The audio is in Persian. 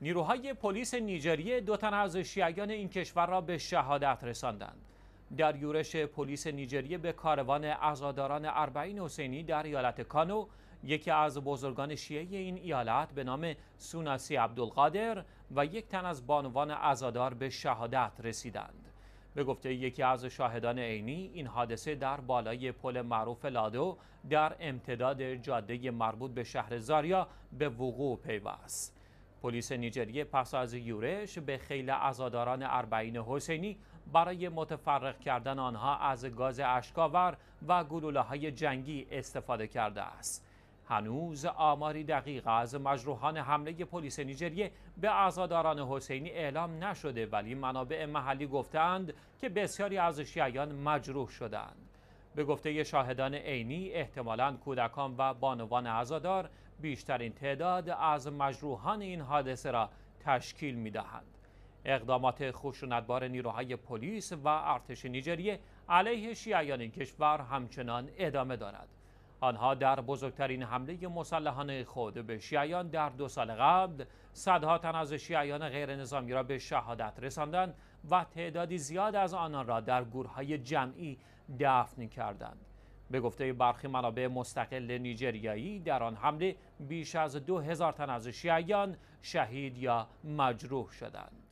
نیروهای پلیس نیجریه دو تن از شیعیان این کشور را به شهادت رساندند. در یورش پلیس نیجریه به کاروان عزاداران اربعین حسینی در ایالت کانو یکی از بزرگان شیعه این ایالت به نام سوناسی عبدالقادر و یک تن از بانوان عزادار به شهادت رسیدند. به گفته یکی از شاهدان عینی این حادثه در بالای پل معروف لادو در امتداد جاده مربوط به شهر زاریا به وقوع پیوست. پلیس نیجریه پس از یورش به خیل عزاداران اربعین حسینی برای متفرق کردن آنها از گاز اشکاور و گلوله های جنگی استفاده کرده است. هنوز آماری دقیق از مجروحان حمله پلیس نیجریه به عزاداران حسینی اعلام نشده ولی منابع محلی گفتند که بسیاری از شیعیان مجروح شدند. به گفته شاهدان عینی احتمالاً کودکان و بانوان عزادار بیشترین تعداد از مجروحان این حادثه را تشکیل می دهند. اقدامات خشونتبار نیروهای پلیس و ارتش نیجریه علیه شیعیان این کشور همچنان ادامه دارد. آنها در بزرگترین حمله مسلحانه خود به شیعیان در دو سال قبل صدها تن از شیعیان غیر نظامی را به شهادت رساندند و تعدادی زیاد از آنان را در گورهای جمعی دفن کردند. به گفته برخی منابع مستقل نیجریایی در آن حمله بیش از دو هزار تن از شیعیان شهید یا مجروح شدند.